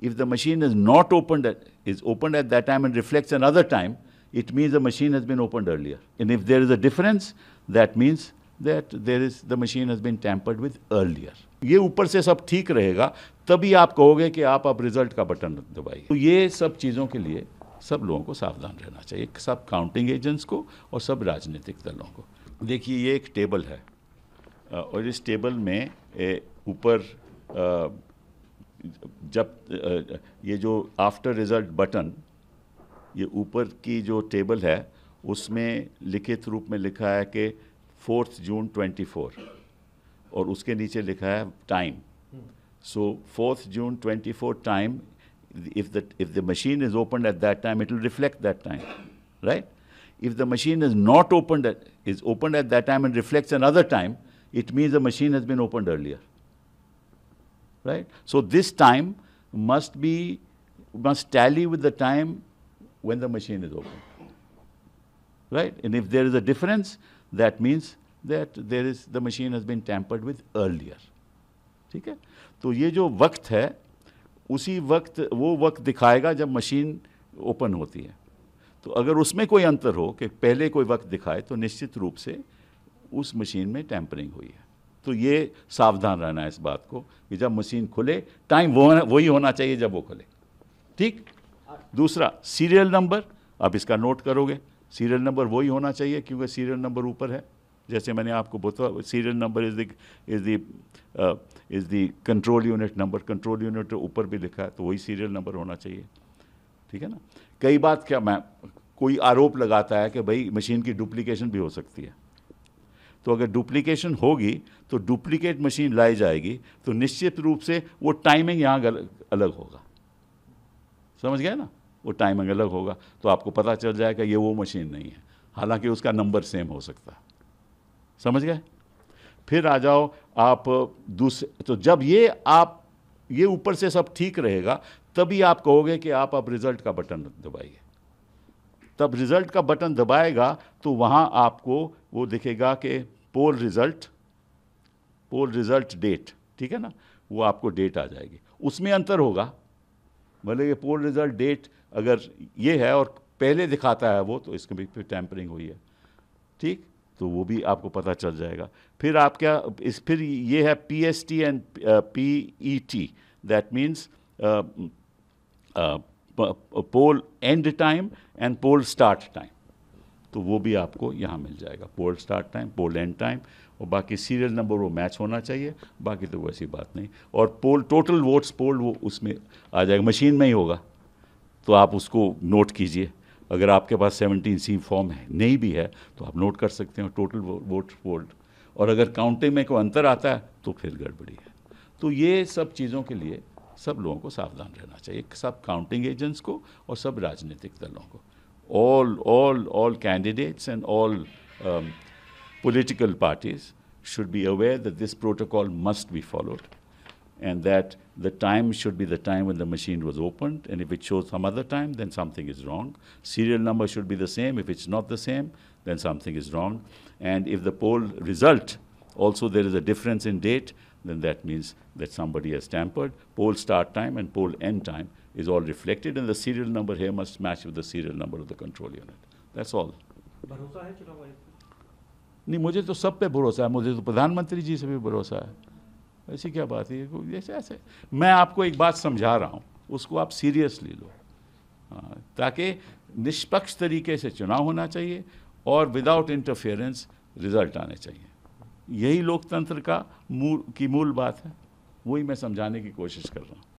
If the machine is not opened at, is opened at that time and reflects another time, it means the machine has been opened earlier. And if there is a difference, that means that there is the machine has been tampered with earlier. ये ऊपर से सब ठीक रहेगा तभी आप कहोगे कि आप अब रिजल्ट का बटन दबाइए तो ये सब चीज़ों के लिए सब लोगों को सावधान रहना चाहिए सब काउंटिंग एजेंट्स को और सब राजनीतिक दलों को देखिए ये एक टेबल है और इस टेबल में ऊपर जब ये जो आफ्टर रिजल्ट बटन ये ऊपर की जो टेबल है उसमें लिखित रूप में लिखा है कि फोर्थ जून 24 और उसके नीचे लिखा है time so fourth June 24 time if the if the machine is open at that time it will reflect that time right if the machine is not open is open at that time and reflects another time it means the machine has been open earlier right? So this time must be, must tally with the time when the machine is open, right? And if there is a difference, that means that there is, the machine has been tampered with earlier, ठीक है? तो ये जो वक्त है, उसी वक्त वो वक्त दिखाएगा जब मशीन ओपन होती है तो अगर उसमें कोई अंतर हो कि पहले कोई वक्त दिखाए तो निश्चित रूप से उस मशीन में टैंपरिंग हुई है तो ये सावधान रहना है इस बात को कि जब मशीन खुले टाइम वो वही होना चाहिए जब वो खुले ठीक दूसरा सीरियल नंबर आप इसका नोट करोगे सीरियल नंबर वही होना चाहिए क्योंकि सीरियल नंबर ऊपर है जैसे मैंने आपको बोला serial number is the is the is the control unit number control unit ऊपर भी लिखा है तो वही सीरियल नंबर होना चाहिए ठीक है ना कई बात क्या मैं कोई आरोप लगाता है कि भाई मशीन की डुप्लीकेशन भी हो सकती है तो अगर डुप्लीकेशन होगी तो डुप्लीकेट मशीन लाई जाएगी तो निश्चित रूप से वो टाइमिंग यहाँ अलग होगा समझ गए ना वो टाइमिंग अलग होगा तो आपको पता चल जाएगा ये वो मशीन नहीं है हालांकि उसका नंबर सेम हो सकता है समझ गए फिर आ जाओ आप दूसरे तो जब ये आप ये ऊपर से सब ठीक रहेगा तभी आप कहोगे कि आप अब रिजल्ट का बटन दबाइए तब रिज़ल्ट का बटन दबाएगा तो वहाँ आपको वो दिखेगा कि poll result poll result date ठीक है ना वो आपको डेट आ जाएगी उसमें अंतर होगा मतलब ये पोल रिज़ल्ट डेट अगर ये है और पहले दिखाता है वो तो इसमें भी टैंपरिंग हुई है ठीक तो वो भी आपको पता चल जाएगा फिर आप क्या इस फिर ये है P S T and P E T that means poll end time and poll start time तो वो भी आपको यहाँ मिल जाएगा poll start time poll end time और बाकी सीरियल नंबर वो मैच होना चाहिए बाकी तो वैसी बात नहीं और पोल टोटल वोट्स पोल वो उसमें आ जाएगा मशीन में ही होगा तो आप उसको नोट कीजिए अगर आपके पास सेवनटीन सी फॉर्म है नहीं भी है तो आप नोट कर सकते हो टोटल वोट्स वोट पोल और अगर काउंटिंग में कोई अंतर आता है तो फिर गड़बड़ी है तो ये सब चीज़ों के लिए सब लोगों को सावधान रहना चाहिए all all candidates and all um, political parties should be aware that this protocol must be followed and that the time should be the time when the machine was opened and if it shows some other time then something is wrong serial number should be the same if it's not the same then something is wrong and if the poll result also there is a difference in date then that means that somebody has tampered. Poll start time and poll end time is all reflected, and the serial number here must match with the serial number of the control unit. That's all. नहीं मुझे तो सब पे भरोसा है मुझे तो प्रधानमंत्री जी से भी भरोसा है ऐसी क्या बात है जैसे ऐसे मैं आपको एक बात समझा रहा हूँ उसको आप सीरियस ले लो ताकि निष्पक्ष तरीके से चुनाव होना चाहिए और विदाउट इंटरफेरेंस रिजल्ट आने चाहिए यही लोकतंत्र का मूल की मूल बात है वही मैं समझाने की कोशिश कर रहा हूँ